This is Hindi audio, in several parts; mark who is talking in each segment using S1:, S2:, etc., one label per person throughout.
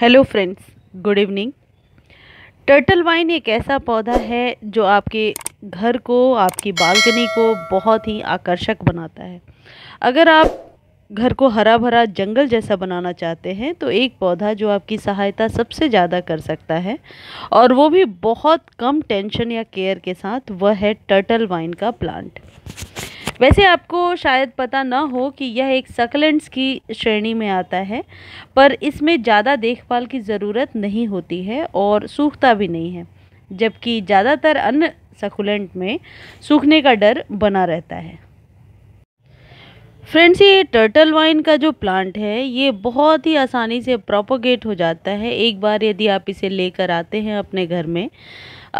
S1: hello friends good evening turtle vine एक ऐसा पौधा है जो आपके घर को आपकी बालकनी को बहुत ही आकर्षक बनाता है अगर आप घर को हरा भरा जंगल जैसा बनाना चाहते हैं तो एक पौधा जो आपकी सहायता सबसे ज़्यादा कर सकता है और वो भी बहुत कम टेंशन या केयर के साथ वह है टर्टल वाइन का प्लांट वैसे आपको शायद पता ना हो कि यह एक सकलेंट्स की श्रेणी में आता है पर इसमें ज़्यादा देखभाल की ज़रूरत नहीं होती है और सूखता भी नहीं है जबकि ज़्यादातर अन्य सकुलेंट में सूखने का डर बना रहता है फ्रेंड्स ये टर्टल वाइन का जो प्लांट है ये बहुत ही आसानी से प्रोपोगेट हो जाता है एक बार यदि आप इसे लेकर आते हैं अपने घर में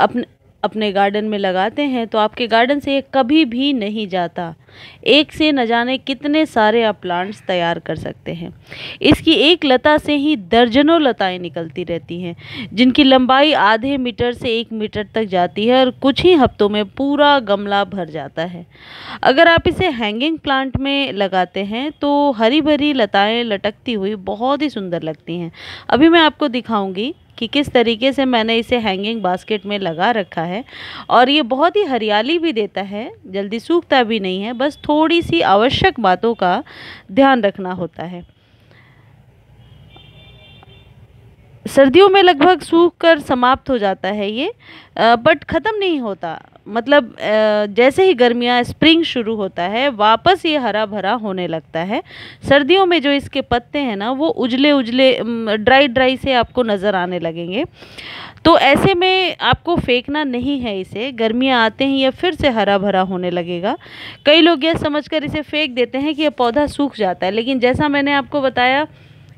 S1: अपने अपने गार्डन में लगाते हैं तो आपके गार्डन से ये कभी भी नहीं जाता एक से न जाने कितने सारे आप प्लांट्स तैयार कर सकते हैं इसकी एक लता से ही दर्जनों लताएं निकलती रहती हैं जिनकी लंबाई आधे मीटर से एक मीटर तक जाती है और कुछ ही हफ्तों में पूरा गमला भर जाता है अगर आप इसे हैंगिंग प्लांट में लगाते हैं तो हरी भरी लताएँ लटकती हुई बहुत ही सुंदर लगती हैं अभी मैं आपको दिखाऊँगी कि किस तरीके से मैंने इसे हैंगिंग बास्केट में लगा रखा है और ये बहुत ही हरियाली भी देता है जल्दी सूखता भी नहीं है बस थोड़ी सी आवश्यक बातों का ध्यान रखना होता है सर्दियों में लगभग सूख कर समाप्त हो जाता है ये बट ख़त्म नहीं होता मतलब जैसे ही गर्मियाँ स्प्रिंग शुरू होता है वापस ये हरा भरा होने लगता है सर्दियों में जो इसके पत्ते हैं ना वो उजले उजले ड्राई ड्राई से आपको नज़र आने लगेंगे तो ऐसे में आपको फेंकना नहीं है इसे गर्मियाँ आते ही यह फिर से हरा भरा होने लगेगा कई लोग यह समझकर इसे फेंक देते हैं कि यह पौधा सूख जाता है लेकिन जैसा मैंने आपको बताया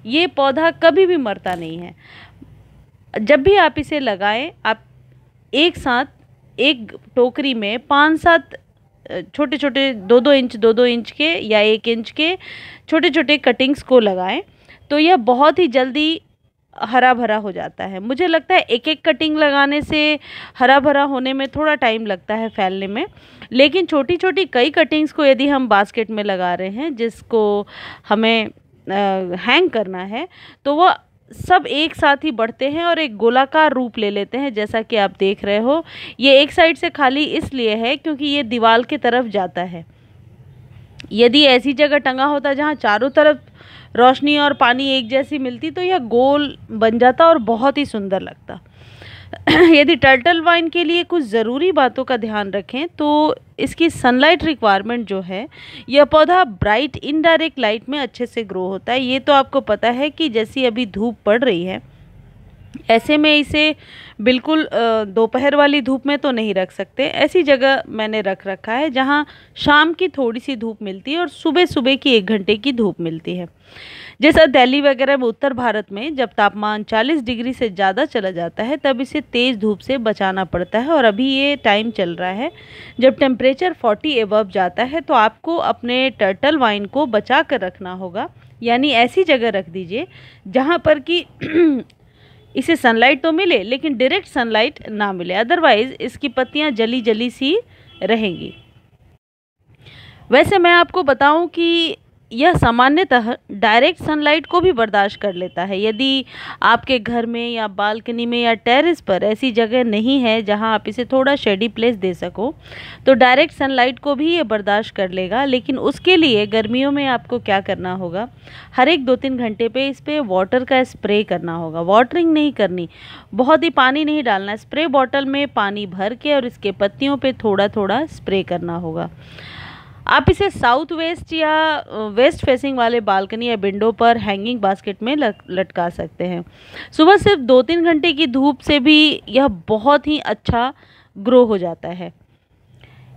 S1: ये पौधा कभी भी मरता नहीं है जब भी आप इसे लगाएं आप एक साथ एक टोकरी में पाँच सात छोटे छोटे दो दो इंच दो दो इंच के या एक इंच के छोटे छोटे कटिंग्स को लगाएं तो यह बहुत ही जल्दी हरा भरा हो जाता है मुझे लगता है एक एक कटिंग लगाने से हरा भरा होने में थोड़ा टाइम लगता है फैलने में लेकिन छोटी छोटी कई कटिंग्स को यदि हम बास्केट में लगा रहे हैं जिसको हमें हैंग करना है तो वह सब एक साथ ही बढ़ते हैं और एक गोलाकार रूप ले लेते हैं जैसा कि आप देख रहे हो ये एक साइड से खाली इसलिए है क्योंकि ये दीवार की तरफ जाता है यदि ऐसी जगह टंगा होता जहाँ चारों तरफ रोशनी और पानी एक जैसी मिलती तो यह गोल बन जाता और बहुत ही सुंदर लगता यदि टर्टल वाइन के लिए कुछ ज़रूरी बातों का ध्यान रखें तो इसकी सनलाइट रिक्वायरमेंट जो है यह पौधा ब्राइट इनडायरेक्ट लाइट में अच्छे से ग्रो होता है ये तो आपको पता है कि जैसी अभी धूप पड़ रही है ऐसे में इसे बिल्कुल दोपहर वाली धूप में तो नहीं रख सकते ऐसी जगह मैंने रख रखा है जहाँ शाम की थोड़ी सी धूप मिलती है और सुबह सुबह की एक घंटे की धूप मिलती है जैसा दिल्ली वगैरह में उत्तर भारत में जब तापमान 40 डिग्री से ज़्यादा चला जाता है तब इसे तेज़ धूप से बचाना पड़ता है और अभी ये टाइम चल रहा है जब टेम्परेचर 40 एबव जाता है तो आपको अपने टर्टल वाइन को बचा कर रखना होगा यानी ऐसी जगह रख दीजिए जहाँ पर कि इसे सनलाइट तो मिले लेकिन डायरेक्ट सनलाइट ना मिले अदरवाइज़ इसकी पत्तियां जली जली सी रहेंगी वैसे मैं आपको बताऊं कि यह सामान्यतः डायरेक्ट सनलाइट को भी बर्दाश्त कर लेता है यदि आपके घर में या बालकनी में या टेरेस पर ऐसी जगह नहीं है जहां आप इसे थोड़ा शेडी प्लेस दे सको तो डायरेक्ट सनलाइट को भी यह बर्दाश्त कर लेगा लेकिन उसके लिए गर्मियों में आपको क्या करना होगा हर एक दो तीन घंटे पे इस पर वाटर का स्प्रे करना होगा वाटरिंग नहीं करनी बहुत ही पानी नहीं डालना स्प्रे बॉटल में पानी भर के और इसके पत्तियों पर थोड़ा थोड़ा स्प्रे करना होगा आप इसे साउथ वेस्ट या वेस्ट फेसिंग वाले बालकनी या विंडो पर हैंगिंग बास्केट में लटका सकते हैं सुबह सिर्फ दो तीन घंटे की धूप से भी यह बहुत ही अच्छा ग्रो हो जाता है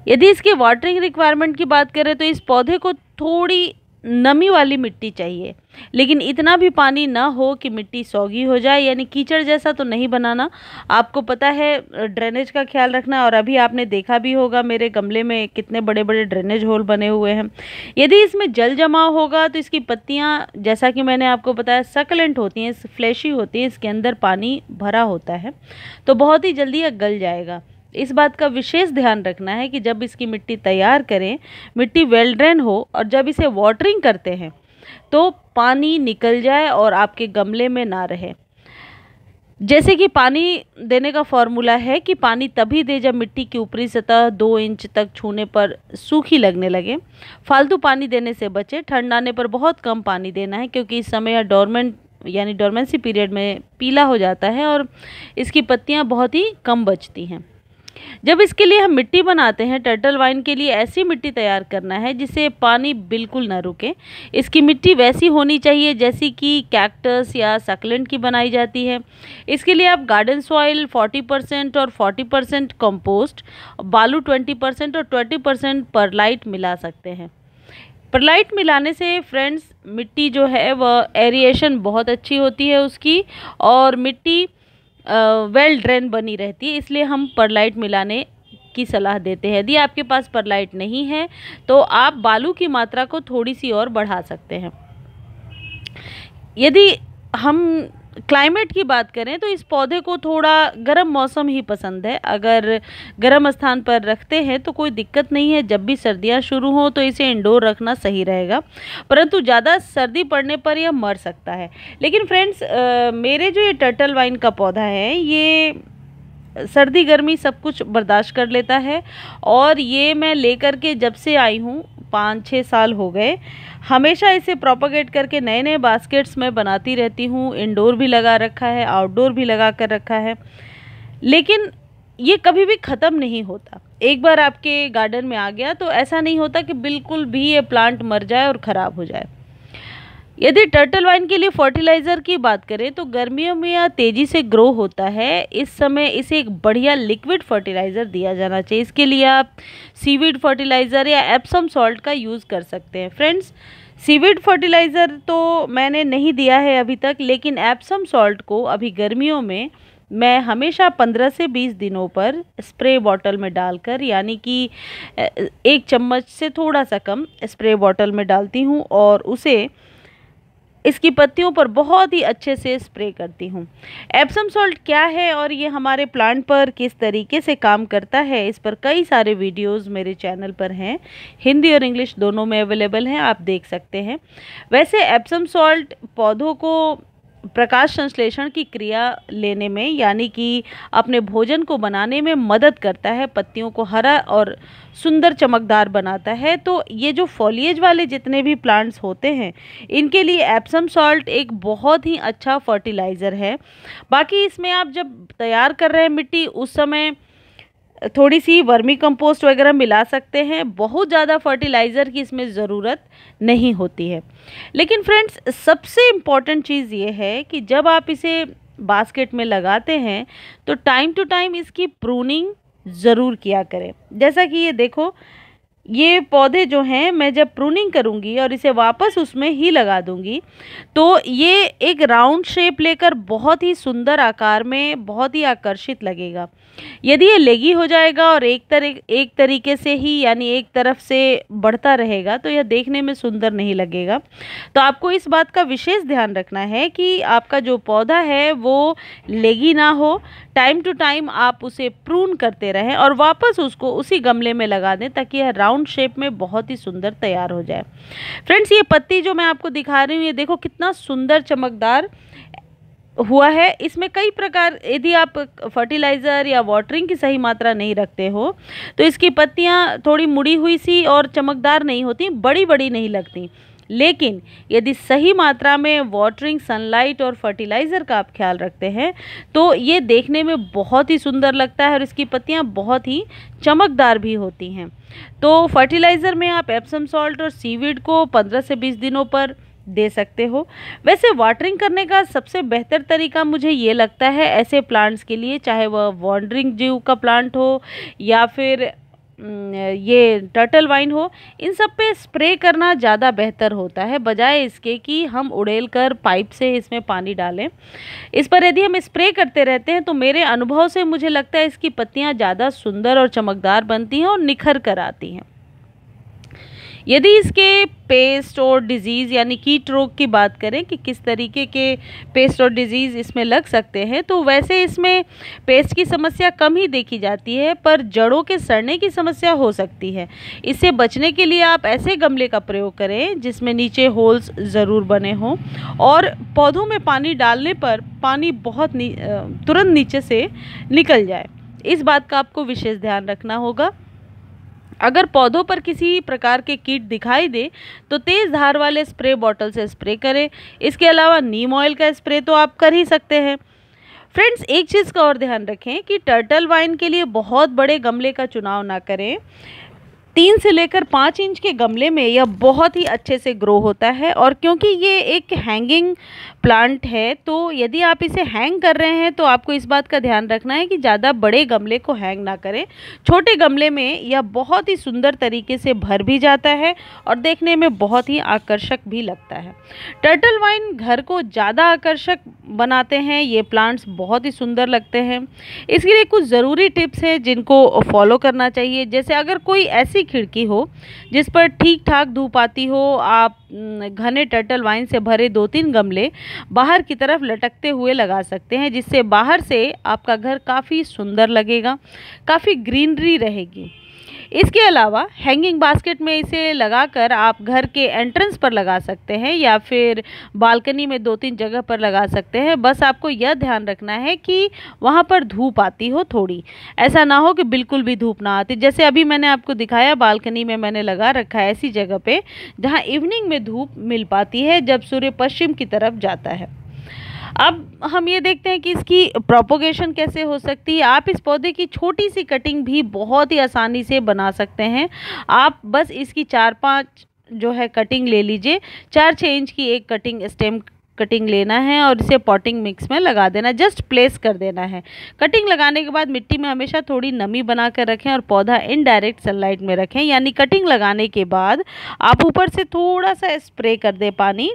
S1: यदि इसके वाटरिंग रिक्वायरमेंट की बात करें तो इस पौधे को थोड़ी नमी वाली मिट्टी चाहिए लेकिन इतना भी पानी ना हो कि मिट्टी सौगी हो जाए यानी कीचड़ जैसा तो नहीं बनाना आपको पता है ड्रेनेज का ख्याल रखना और अभी आपने देखा भी होगा मेरे गमले में कितने बड़े बड़े ड्रेनेज होल बने हुए हैं यदि इसमें जल जमाव होगा तो इसकी पत्तियाँ जैसा कि मैंने आपको बताया सकलेंट होती हैं फ्लैशी होती हैं इसके अंदर पानी भरा होता है तो बहुत ही जल्दी यह गल जाएगा इस बात का विशेष ध्यान रखना है कि जब इसकी मिट्टी तैयार करें मिट्टी वेल ड्रेन हो और जब इसे वाटरिंग करते हैं तो पानी निकल जाए और आपके गमले में ना रहे जैसे कि पानी देने का फॉर्मूला है कि पानी तभी दे जब मिट्टी की ऊपरी सतह दो इंच तक छूने पर सूखी लगने लगे फालतू पानी देने से बचे ठंड आने पर बहुत कम पानी देना है क्योंकि इस समय यह डोरमेंट यानी डोरमेंसी पीरियड में पीला हो जाता है और इसकी पत्तियां बहुत ही कम बचती हैं जब इसके लिए हम मिट्टी बनाते हैं टर्टल वाइन के लिए ऐसी मिट्टी तैयार करना है जिसे पानी बिल्कुल ना रुके इसकी मिट्टी वैसी होनी चाहिए जैसी कि कैक्टस या सकलेंट की बनाई जाती है इसके लिए आप गार्डन सॉइल 40 परसेंट और 40 परसेंट कम्पोस्ट बालू 20 परसेंट और 20 परसेंट परलाइट मिला सकते हैं परलाइट मिलाने से फ्रेंड्स मिट्टी जो है वह एरिएशन बहुत अच्छी होती है उसकी और मिट्टी वेल ड्रेन बनी रहती है इसलिए हम परलाइट मिलाने की सलाह देते हैं यदि आपके पास परलाइट नहीं है तो आप बालू की मात्रा को थोड़ी सी और बढ़ा सकते हैं यदि हम क्लाइमेट की बात करें तो इस पौधे को थोड़ा गर्म मौसम ही पसंद है अगर गर्म स्थान पर रखते हैं तो कोई दिक्कत नहीं है जब भी सर्दियाँ शुरू हो तो इसे इंडोर रखना सही रहेगा परंतु ज़्यादा सर्दी पड़ने पर यह मर सकता है लेकिन फ्रेंड्स मेरे जो ये टर्टल वाइन का पौधा है ये सर्दी गर्मी सब कुछ बर्दाश्त कर लेता है और ये मैं लेकर के जब से आई हूँ पाँच छः साल हो गए हमेशा इसे प्रोपोगेट करके नए नए बास्केट्स में बनाती रहती हूँ इंडोर भी लगा रखा है आउटडोर भी लगा कर रखा है लेकिन ये कभी भी ख़त्म नहीं होता एक बार आपके गार्डन में आ गया तो ऐसा नहीं होता कि बिल्कुल भी ये प्लांट मर जाए और ख़राब हो जाए यदि टर्टल वाइन के लिए फर्टिलाइज़र की बात करें तो गर्मियों में यह तेज़ी से ग्रो होता है इस समय इसे एक बढ़िया लिक्विड फर्टिलाइज़र दिया जाना चाहिए इसके लिए आप सीविड फर्टिलाइज़र या एप्सम सॉल्ट का यूज़ कर सकते हैं फ्रेंड्स सीविड फर्टिलाइज़र तो मैंने नहीं दिया है अभी तक लेकिन एप्सम सॉल्ट को अभी गर्मियों में मैं हमेशा पंद्रह से बीस दिनों पर स्प्रे बॉटल में डालकर यानी कि एक चम्मच से थोड़ा सा कम स्प्रे बॉटल में डालती हूँ और उसे इसकी पत्तियों पर बहुत ही अच्छे से स्प्रे करती हूँ एप्सम सॉल्ट क्या है और ये हमारे प्लांट पर किस तरीके से काम करता है इस पर कई सारे वीडियोस मेरे चैनल पर हैं हिंदी और इंग्लिश दोनों में अवेलेबल हैं आप देख सकते हैं वैसे एप्सम सॉल्ट पौधों को प्रकाश संश्लेषण की क्रिया लेने में यानी कि अपने भोजन को बनाने में मदद करता है पत्तियों को हरा और सुंदर चमकदार बनाता है तो ये जो फॉलिएज वाले जितने भी प्लांट्स होते हैं इनके लिए एप्सम सॉल्ट एक बहुत ही अच्छा फर्टिलाइज़र है बाकी इसमें आप जब तैयार कर रहे हैं मिट्टी उस समय थोड़ी सी वर्मी कंपोस्ट वगैरह मिला सकते हैं बहुत ज़्यादा फर्टिलाइज़र की इसमें ज़रूरत नहीं होती है लेकिन फ्रेंड्स सबसे इम्पॉर्टेंट चीज़ ये है कि जब आप इसे बास्केट में लगाते हैं तो टाइम टू टाइम इसकी प्रूनिंग ज़रूर किया करें जैसा कि ये देखो ये पौधे जो हैं मैं जब प्रूनिंग करूँगी और इसे वापस उसमें ही लगा दूंगी तो ये एक राउंड शेप लेकर बहुत ही सुंदर आकार में बहुत ही आकर्षित लगेगा यदि ये लेगी हो जाएगा और एक तरह एक तरीके से ही यानी एक तरफ से बढ़ता रहेगा तो यह देखने में सुंदर नहीं लगेगा तो आपको इस बात का विशेष ध्यान रखना है कि आपका जो पौधा है वो लेगी ना हो टाइम टू टाइम आप उसे प्रून करते रहें और वापस उसको उसी गमले में लगा दें ताकि यह राउंड शेप में बहुत ही सुंदर तैयार हो जाए फ्रेंड्स ये पत्ती जो मैं आपको दिखा रही हूँ ये देखो कितना सुंदर चमकदार हुआ है इसमें कई प्रकार यदि आप फर्टिलाइज़र या वाटरिंग की सही मात्रा नहीं रखते हो तो इसकी पत्तियाँ थोड़ी मुड़ी हुई सी और चमकदार नहीं होती बड़ी बड़ी नहीं लगती लेकिन यदि सही मात्रा में वाटरिंग सनलाइट और फर्टिलाइज़र का आप ख्याल रखते हैं तो ये देखने में बहुत ही सुंदर लगता है और इसकी पत्तियाँ बहुत ही चमकदार भी होती हैं तो फर्टिलाइज़र में आप एप्सम सॉल्ट और सीविड को 15 से 20 दिनों पर दे सकते हो वैसे वाटरिंग करने का सबसे बेहतर तरीका मुझे ये लगता है ऐसे प्लांट्स के लिए चाहे वह वॉन्डरिंग जीव का प्लांट हो या फिर ये टर्टल वाइन हो इन सब पे स्प्रे करना ज़्यादा बेहतर होता है बजाय इसके कि हम उड़ेल कर पाइप से इसमें पानी डालें इस पर यदि हम स्प्रे करते रहते हैं तो मेरे अनुभव से मुझे लगता है इसकी पत्तियाँ ज़्यादा सुंदर और चमकदार बनती हैं और निखर कर आती हैं यदि इसके पेस्ट और डिजीज़ यानी कीट रोग की बात करें कि किस तरीके के पेस्ट और डिजीज़ इसमें लग सकते हैं तो वैसे इसमें पेस्ट की समस्या कम ही देखी जाती है पर जड़ों के सड़ने की समस्या हो सकती है इससे बचने के लिए आप ऐसे गमले का प्रयोग करें जिसमें नीचे होल्स ज़रूर बने हों और पौधों में पानी डालने पर पानी बहुत नी, तुरंत नीचे से निकल जाए इस बात का आपको विशेष ध्यान रखना होगा अगर पौधों पर किसी प्रकार के कीट दिखाई दे तो तेज़ धार वाले स्प्रे बॉटल से स्प्रे करें इसके अलावा नीम ऑयल का स्प्रे तो आप कर ही सकते हैं फ्रेंड्स एक चीज़ का और ध्यान रखें कि टर्टल वाइन के लिए बहुत बड़े गमले का चुनाव ना करें तीन से लेकर पाँच इंच के गमले में यह बहुत ही अच्छे से ग्रो होता है और क्योंकि ये एक हैंगिंग प्लांट है तो यदि आप इसे हैंग कर रहे हैं तो आपको इस बात का ध्यान रखना है कि ज़्यादा बड़े गमले को हैंग ना करें छोटे गमले में यह बहुत ही सुंदर तरीके से भर भी जाता है और देखने में बहुत ही आकर्षक भी लगता है टर्टल वाइन घर को ज़्यादा आकर्षक बनाते हैं ये प्लांट्स बहुत ही सुंदर लगते हैं इसके लिए कुछ ज़रूरी टिप्स हैं जिनको फॉलो करना चाहिए जैसे अगर कोई ऐसी खिड़की हो जिस पर ठीक ठाक धूप आती हो आप घने टर्टल वाइन से भरे दो तीन गमले बाहर की तरफ लटकते हुए लगा सकते हैं जिससे बाहर से आपका घर काफ़ी सुंदर लगेगा काफ़ी ग्रीनरी रहेगी इसके अलावा हैंगिंग बास्केट में इसे लगाकर आप घर के एंट्रेंस पर लगा सकते हैं या फिर बालकनी में दो तीन जगह पर लगा सकते हैं बस आपको यह ध्यान रखना है कि वहाँ पर धूप आती हो थोड़ी ऐसा ना हो कि बिल्कुल भी धूप ना आती जैसे अभी मैंने आपको दिखाया बालकनी में मैंने लगा रखा है ऐसी जगह पर जहाँ इवनिंग में धूप मिल पाती है जब सूर्य पश्चिम की तरफ जाता है अब हम ये देखते हैं कि इसकी प्रोपोगेशन कैसे हो सकती है आप इस पौधे की छोटी सी कटिंग भी बहुत ही आसानी से बना सकते हैं आप बस इसकी चार पाँच जो है कटिंग ले लीजिए चार छः इंच की एक कटिंग स्टेम कटिंग लेना है और इसे पॉटिंग मिक्स में लगा देना है जस्ट प्लेस कर देना है कटिंग लगाने के बाद मिट्टी में हमेशा थोड़ी नमी बना कर रखें और पौधा इनडायरेक्ट सनलाइट में रखें यानी कटिंग लगाने के बाद आप ऊपर से थोड़ा सा स्प्रे कर दें पानी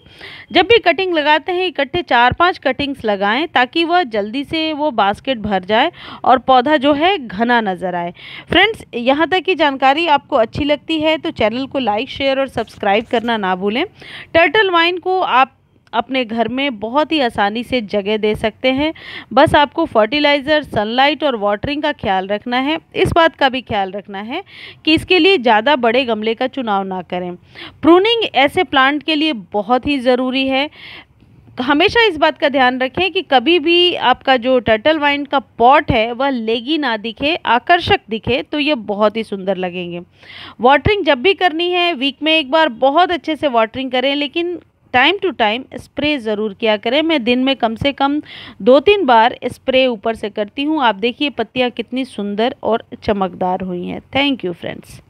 S1: जब भी कटिंग लगाते हैं इकट्ठे चार पाँच कटिंग्स लगाएँ ताकि वह जल्दी से वो बास्केट भर जाए और पौधा जो है घना नज़र आए फ्रेंड्स यहाँ तक की जानकारी आपको अच्छी लगती है तो चैनल को लाइक शेयर और सब्सक्राइब करना ना भूलें टर्टल वाइन को आप अपने घर में बहुत ही आसानी से जगह दे सकते हैं बस आपको फर्टिलाइज़र सनलाइट और वाटरिंग का ख्याल रखना है इस बात का भी ख्याल रखना है कि इसके लिए ज़्यादा बड़े गमले का चुनाव ना करें प्रूनिंग ऐसे प्लांट के लिए बहुत ही ज़रूरी है हमेशा इस बात का ध्यान रखें कि कभी भी आपका जो टर्टल वाइन का पॉट है वह लेगी ना दिखे आकर्षक दिखे तो ये बहुत ही सुंदर लगेंगे वाटरिंग जब भी करनी है वीक में एक बार बहुत अच्छे से वाटरिंग करें लेकिन टाइम टू टाइम स्प्रे ज़रूर किया करें मैं दिन में कम से कम दो तीन बार स्प्रे ऊपर से करती हूँ आप देखिए पत्तियाँ कितनी सुंदर और चमकदार हुई हैं थैंक यू फ्रेंड्स